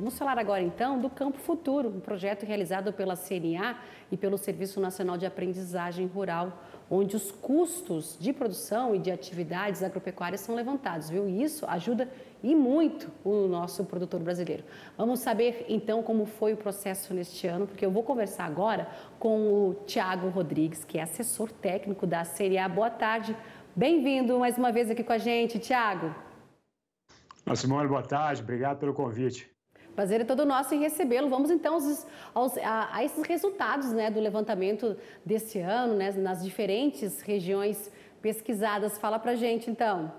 Vamos falar agora então do Campo Futuro, um projeto realizado pela CNA e pelo Serviço Nacional de Aprendizagem Rural, onde os custos de produção e de atividades agropecuárias são levantados, viu? E isso ajuda e muito o nosso produtor brasileiro. Vamos saber então como foi o processo neste ano, porque eu vou conversar agora com o Tiago Rodrigues, que é assessor técnico da CNA. Boa tarde, bem-vindo mais uma vez aqui com a gente, Tiago. Simone, boa tarde, obrigado pelo convite. Prazer é todo nosso em recebê-lo. Vamos então aos, aos, a, a, esses resultados né, do levantamento deste ano, né, nas diferentes regiões pesquisadas. Fala pra gente então.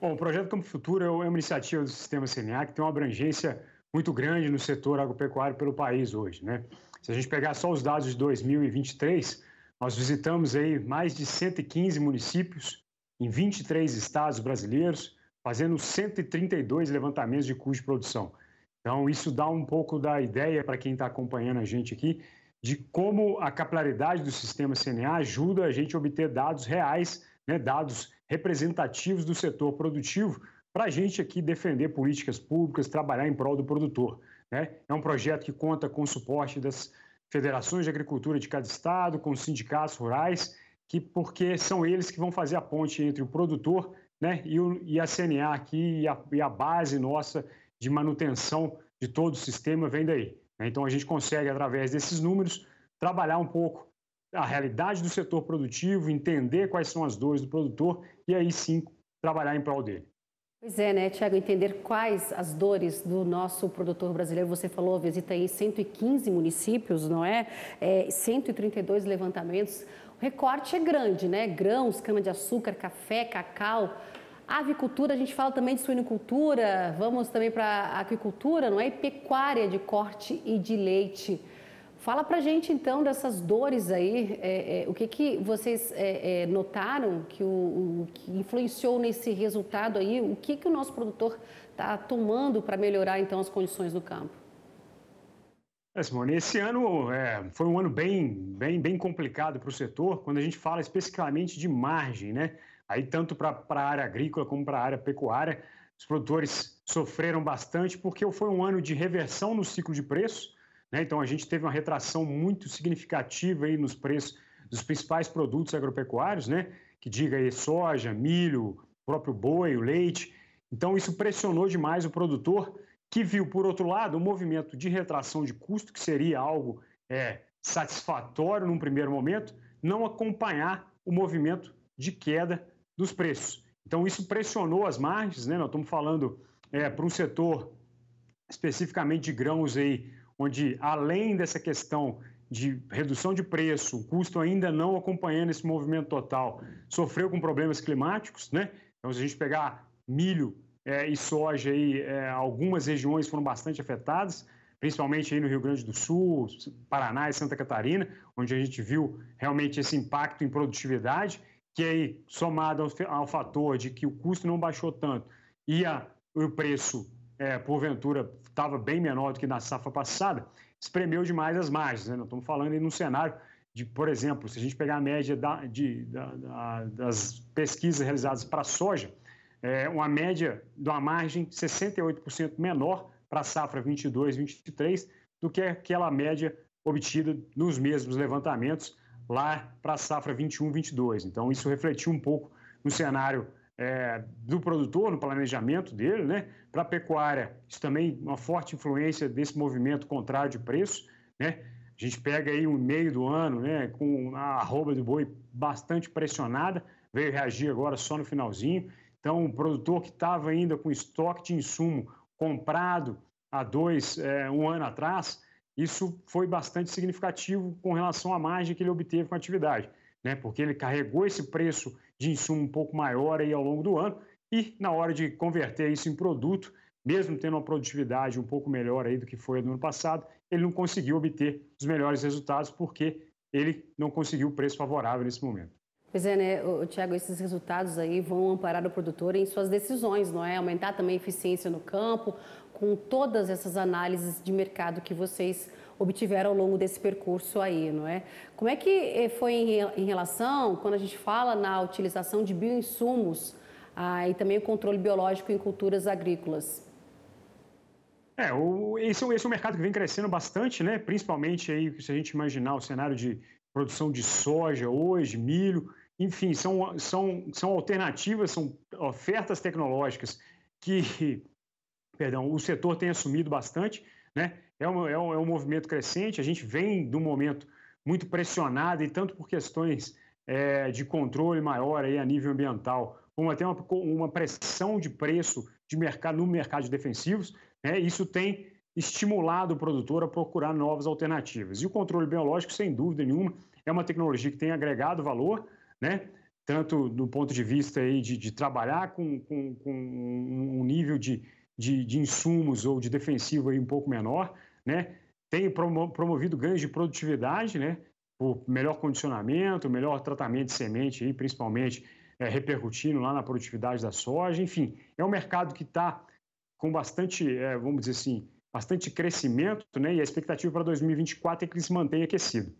Bom, o projeto Campo Futuro é, é uma iniciativa do Sistema CNA que tem uma abrangência muito grande no setor agropecuário pelo país hoje. Né? Se a gente pegar só os dados de 2023, nós visitamos aí mais de 115 municípios em 23 estados brasileiros, fazendo 132 levantamentos de custo de produção. Então, isso dá um pouco da ideia para quem está acompanhando a gente aqui de como a capilaridade do sistema CNA ajuda a gente a obter dados reais, né, dados representativos do setor produtivo, para a gente aqui defender políticas públicas, trabalhar em prol do produtor. Né? É um projeto que conta com o suporte das federações de agricultura de cada estado, com os sindicatos rurais, que porque são eles que vão fazer a ponte entre o produtor né, e, o, e a CNA aqui e a, e a base nossa de manutenção de todo o sistema vem daí. Né? Então, a gente consegue, através desses números, trabalhar um pouco a realidade do setor produtivo, entender quais são as dores do produtor e aí sim trabalhar em prol dele. Pois é, né, Tiago, entender quais as dores do nosso produtor brasileiro. Você falou, visita aí 115 municípios, não é? é 132 levantamentos. O recorte é grande, né? Grãos, cana de açúcar, café, cacau, Avicultura, a gente fala também de suinicultura, vamos também para aquicultura, não é? E pecuária de corte e de leite. Fala para gente então dessas dores aí, é, é, o que, que vocês é, é, notaram que, o, o, que influenciou nesse resultado aí, o que, que o nosso produtor está tomando para melhorar então as condições do campo? É, Simone, esse ano é, foi um ano bem, bem, bem complicado para o setor, quando a gente fala especificamente de margem, né? Aí, tanto para a área agrícola como para a área pecuária, os produtores sofreram bastante porque foi um ano de reversão no ciclo de preço. Né? Então, a gente teve uma retração muito significativa aí nos preços dos principais produtos agropecuários, né? que diga aí soja, milho, próprio boi, o leite. Então, isso pressionou demais o produtor, que viu, por outro lado, o um movimento de retração de custo, que seria algo é, satisfatório num primeiro momento, não acompanhar o movimento de queda dos preços. Então, isso pressionou as margens, né? Nós estamos falando é, para um setor especificamente de grãos aí, onde além dessa questão de redução de preço, o custo ainda não acompanhando esse movimento total, sofreu com problemas climáticos, né? Então, se a gente pegar milho é, e soja, aí, é, algumas regiões foram bastante afetadas, principalmente aí no Rio Grande do Sul, Paraná e Santa Catarina, onde a gente viu realmente esse impacto em produtividade que aí, somado ao, ao fator de que o custo não baixou tanto e a, o preço, é, porventura, estava bem menor do que na safra passada, espremeu demais as margens. Né? Nós estamos falando aí num cenário de, por exemplo, se a gente pegar a média da, de, da, da, das pesquisas realizadas para a soja, é uma média de uma margem 68% menor para a safra 22, 23, do que aquela média obtida nos mesmos levantamentos lá para a safra 21-22. Então, isso refletiu um pouco no cenário é, do produtor, no planejamento dele, né? Para a pecuária, isso também uma forte influência desse movimento contrário de preço, né? A gente pega aí um meio do ano, né? Com a arroba do boi bastante pressionada, veio reagir agora só no finalzinho. Então, o produtor que estava ainda com estoque de insumo comprado há dois, é, um ano atrás, isso foi bastante significativo com relação à margem que ele obteve com a atividade, né? porque ele carregou esse preço de insumo um pouco maior aí ao longo do ano e, na hora de converter isso em produto, mesmo tendo uma produtividade um pouco melhor aí do que foi no ano passado, ele não conseguiu obter os melhores resultados porque ele não conseguiu o preço favorável nesse momento. Pois é, né, o, Tiago, esses resultados aí vão amparar o produtor em suas decisões, não é? Aumentar também a eficiência no campo, com todas essas análises de mercado que vocês obtiveram ao longo desse percurso aí, não é? Como é que eh, foi em relação, quando a gente fala na utilização de bioinsumos ah, e também o controle biológico em culturas agrícolas? É, o, esse, é esse é um mercado que vem crescendo bastante, né? principalmente aí, se a gente imaginar o cenário de produção de soja hoje, milho, enfim, são, são, são alternativas, são ofertas tecnológicas que perdão, o setor tem assumido bastante, né? É um, é, um, é um movimento crescente, a gente vem de um momento muito pressionado, e tanto por questões é, de controle maior aí a nível ambiental, como até uma, uma pressão de preço de mercado no mercado de defensivos, né? isso tem estimulado o produtor a procurar novas alternativas. E o controle biológico, sem dúvida nenhuma, é uma tecnologia que tem agregado valor, né? tanto do ponto de vista aí de, de trabalhar com, com, com um nível de, de, de insumos ou de defensivo aí um pouco menor, né? Tem promovido ganhos de produtividade, né? Por melhor condicionamento, melhor tratamento de semente, aí, principalmente é, repercutindo lá na produtividade da soja. Enfim, é um mercado que está com bastante, é, vamos dizer assim, bastante crescimento, né? E a expectativa para 2024 é que ele se mantenha aquecido.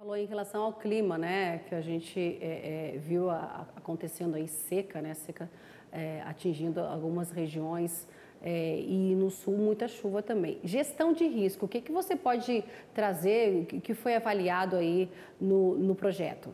Falou em relação ao clima, né? Que a gente é, é, viu a, acontecendo aí seca, né? Seca é, atingindo algumas regiões. É, e no sul muita chuva também. Gestão de risco, o que, que você pode trazer, o que foi avaliado aí no, no projeto?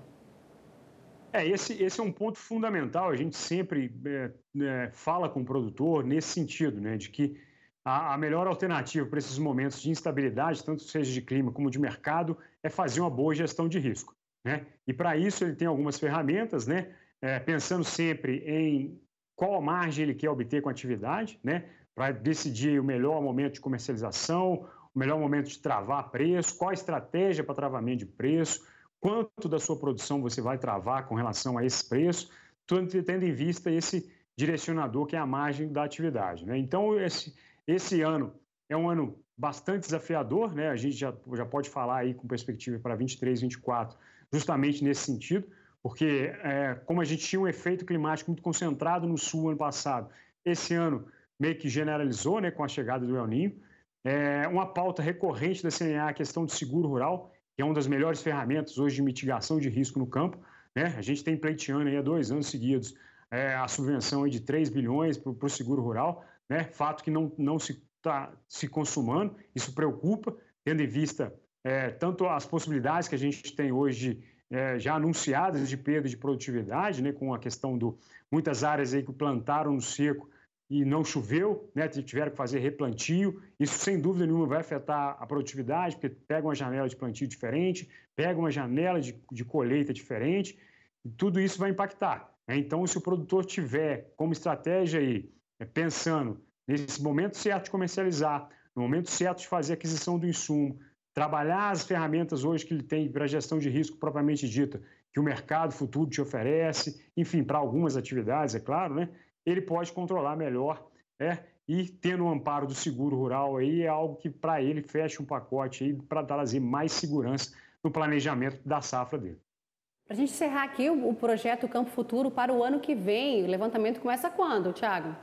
É, esse, esse é um ponto fundamental, a gente sempre é, é, fala com o produtor nesse sentido, né, de que a, a melhor alternativa para esses momentos de instabilidade, tanto seja de clima como de mercado, é fazer uma boa gestão de risco. Né? E para isso ele tem algumas ferramentas, né? É, pensando sempre em qual margem ele quer obter com a atividade, né? Para decidir o melhor momento de comercialização, o melhor momento de travar preço, qual a estratégia para travamento de preço, quanto da sua produção você vai travar com relação a esse preço, tudo tendo em vista esse direcionador que é a margem da atividade. Né? Então, esse, esse ano é um ano bastante desafiador, né? a gente já, já pode falar aí com perspectiva para 23, 24, justamente nesse sentido, porque, é, como a gente tinha um efeito climático muito concentrado no sul ano passado, esse ano meio que generalizou né, com a chegada do El Ninho. É, uma pauta recorrente da CNA a questão do seguro rural, que é uma das melhores ferramentas hoje de mitigação de risco no campo. Né? A gente tem pleiteando aí há dois anos seguidos é, a subvenção aí de 3 bilhões para o seguro rural, né? fato que não, não se está se consumando, isso preocupa, tendo em vista é, tanto as possibilidades que a gente tem hoje de é, já anunciadas de perda de produtividade, né, com a questão do muitas áreas aí que plantaram no seco e não choveu, né, tiveram que fazer replantio. Isso, sem dúvida nenhuma, vai afetar a produtividade, porque pega uma janela de plantio diferente, pega uma janela de, de colheita diferente, e tudo isso vai impactar. Né? Então, se o produtor tiver como estratégia aí, é, pensando nesse momento certo de comercializar, no momento certo de fazer aquisição do insumo, trabalhar as ferramentas hoje que ele tem para gestão de risco propriamente dita, que o mercado futuro te oferece, enfim, para algumas atividades, é claro, né? Ele pode controlar melhor, né? E tendo o um amparo do seguro rural aí é algo que para ele fecha um pacote aí para trazer mais segurança no planejamento da safra dele. Para a gente encerrar aqui o projeto Campo Futuro para o ano que vem, o levantamento começa quando, Tiago?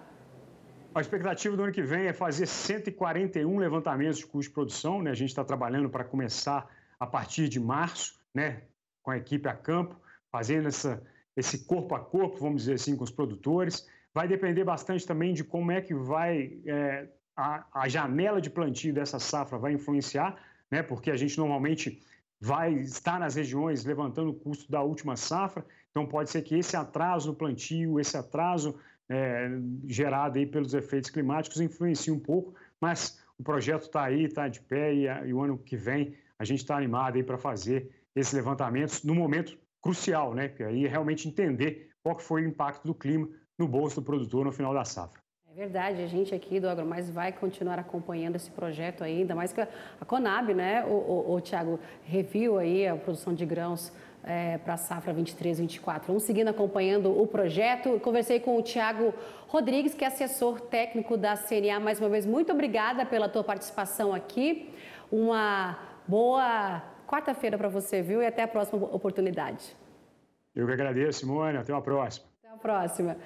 A expectativa do ano que vem é fazer 141 levantamentos de custo de produção. Né? A gente está trabalhando para começar a partir de março, né? com a equipe a campo, fazendo essa, esse corpo a corpo, vamos dizer assim, com os produtores. Vai depender bastante também de como é que vai é, a, a janela de plantio dessa safra vai influenciar, né? porque a gente normalmente vai estar nas regiões levantando o custo da última safra. Então, pode ser que esse atraso no plantio, esse atraso é, gerada aí pelos efeitos climáticos influencia um pouco, mas o projeto está aí, está de pé e, e, o ano que vem a gente está animado aí para fazer esses levantamentos no momento crucial, né? Porque aí é realmente entender qual que foi o impacto do clima no bolso do produtor no final da safra. É verdade, a gente aqui do AgroMais vai continuar acompanhando esse projeto aí, ainda mais que a Conab, né, o, o, o Tiago, reviu aí a produção de grãos é, para a safra 23, 24. Vamos seguindo acompanhando o projeto. Conversei com o Tiago Rodrigues, que é assessor técnico da CNA. Mais uma vez, muito obrigada pela tua participação aqui. Uma boa quarta-feira para você, viu? E até a próxima oportunidade. Eu que agradeço, Simone. Até uma próxima. Até a próxima.